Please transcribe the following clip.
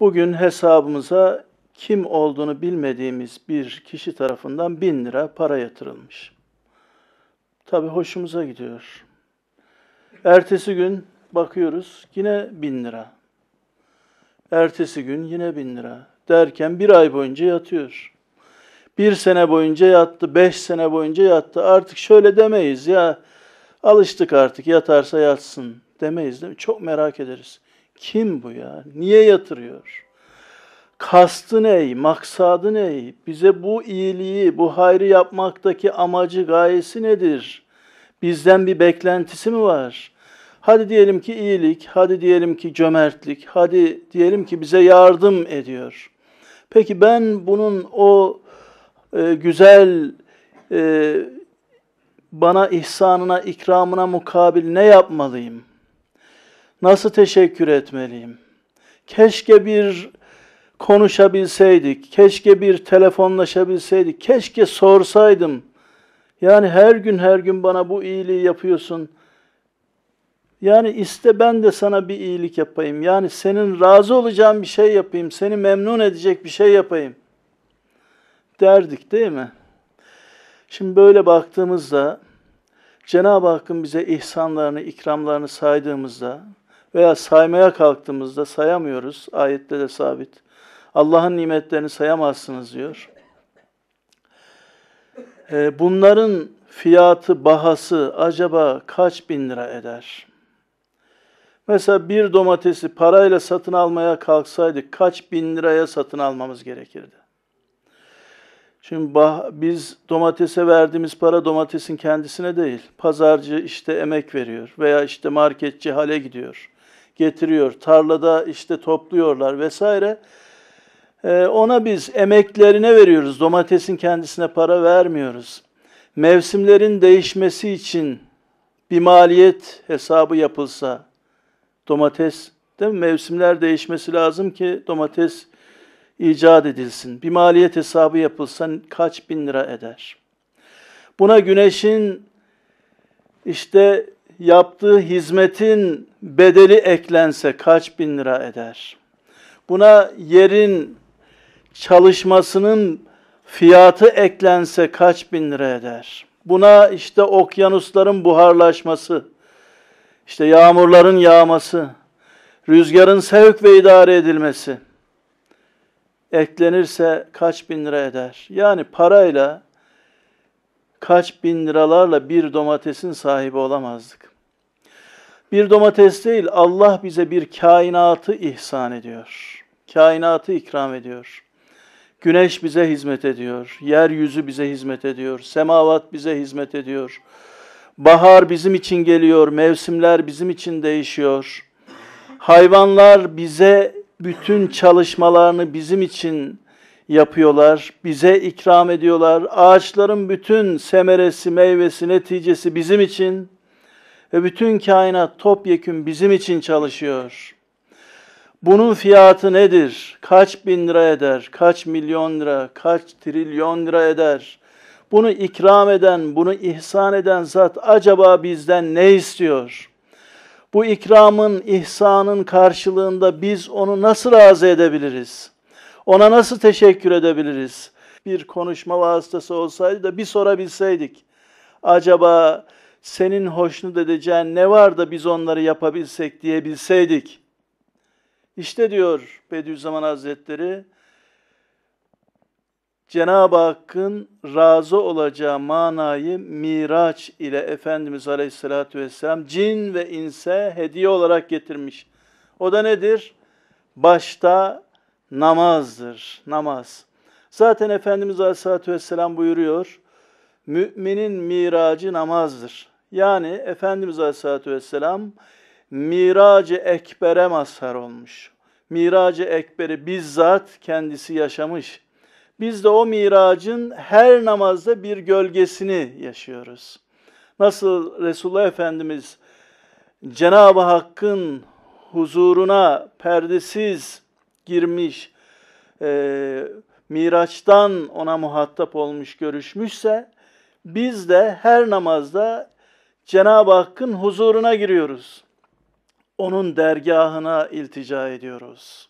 Bugün hesabımıza kim olduğunu bilmediğimiz bir kişi tarafından bin lira para yatırılmış. Tabi hoşumuza gidiyor. Ertesi gün bakıyoruz yine bin lira. Ertesi gün yine bin lira derken bir ay boyunca yatıyor. Bir sene boyunca yattı, beş sene boyunca yattı. Artık şöyle demeyiz ya alıştık artık yatarsa yatsın demeyiz değil mi? Çok merak ederiz. Kim bu ya? Niye yatırıyor? Kastı ne? Maksadı ne? Bize bu iyiliği, bu hayrı yapmaktaki amacı, gayesi nedir? Bizden bir beklentisi mi var? Hadi diyelim ki iyilik, hadi diyelim ki cömertlik, hadi diyelim ki bize yardım ediyor. Peki ben bunun o e, güzel e, bana ihsanına, ikramına mukabil ne yapmalıyım? nasıl teşekkür etmeliyim? Keşke bir konuşabilseydik, keşke bir telefonlaşabilseydik, keşke sorsaydım. Yani her gün her gün bana bu iyiliği yapıyorsun. Yani iste ben de sana bir iyilik yapayım. Yani senin razı olacağın bir şey yapayım, seni memnun edecek bir şey yapayım. Derdik değil mi? Şimdi böyle baktığımızda Cenab-ı Hakk'ın bize ihsanlarını, ikramlarını saydığımızda veya saymaya kalktığımızda sayamıyoruz. Ayette de sabit. Allah'ın nimetlerini sayamazsınız diyor. Ee, bunların fiyatı, bahası acaba kaç bin lira eder? Mesela bir domatesi parayla satın almaya kalksaydık kaç bin liraya satın almamız gerekirdi? Şimdi bah, biz domatese verdiğimiz para domatesin kendisine değil. Pazarcı işte emek veriyor veya işte marketçi hale gidiyor getiriyor. Tarlada işte topluyorlar vesaire. Ee, ona biz emeklerine veriyoruz. Domatesin kendisine para vermiyoruz. Mevsimlerin değişmesi için bir maliyet hesabı yapılsa domates değil mi? Mevsimler değişmesi lazım ki domates icat edilsin. Bir maliyet hesabı yapılsa kaç bin lira eder? Buna güneşin işte yaptığı hizmetin bedeli eklense kaç bin lira eder? Buna yerin çalışmasının fiyatı eklense kaç bin lira eder? Buna işte okyanusların buharlaşması, işte yağmurların yağması, rüzgarın sevk ve idare edilmesi eklenirse kaç bin lira eder? Yani parayla kaç bin liralarla bir domatesin sahibi olamazdık. Bir domates değil, Allah bize bir kainatı ihsan ediyor. Kainatı ikram ediyor. Güneş bize hizmet ediyor. Yeryüzü bize hizmet ediyor. Semavat bize hizmet ediyor. Bahar bizim için geliyor. Mevsimler bizim için değişiyor. Hayvanlar bize bütün çalışmalarını bizim için yapıyorlar. Bize ikram ediyorlar. Ağaçların bütün semeresi, meyvesi, neticesi bizim için ve bütün kainat topyekün bizim için çalışıyor. Bunun fiyatı nedir? Kaç bin lira eder? Kaç milyon lira? Kaç trilyon lira eder? Bunu ikram eden, bunu ihsan eden zat acaba bizden ne istiyor? Bu ikramın, ihsanın karşılığında biz onu nasıl razı edebiliriz? Ona nasıl teşekkür edebiliriz? Bir konuşma vasıtası olsaydı da bir sorabilseydik. Acaba senin hoşnut edeceğin ne var da biz onları yapabilsek diyebilseydik. İşte diyor Bediüzzaman Hazretleri, Cenab-ı Hakk'ın razı olacağı manayı miraç ile Efendimiz Aleyhisselatü Vesselam cin ve inse hediye olarak getirmiş. O da nedir? Başta namazdır, namaz. Zaten Efendimiz Aleyhisselatü Vesselam buyuruyor, müminin miracı namazdır. Yani Efendimiz Aleyhisselatü Vesselam Miracı Ekber'e mazhar olmuş. Miracı Ekber'i bizzat kendisi yaşamış. Biz de o miracın her namazda bir gölgesini yaşıyoruz. Nasıl Resulullah Efendimiz Cenab-ı Hakk'ın huzuruna perdesiz girmiş, e, miraçtan ona muhatap olmuş, görüşmüşse, biz de her namazda Cenab-ı Hakk'ın huzuruna giriyoruz. Onun dergahına iltica ediyoruz.''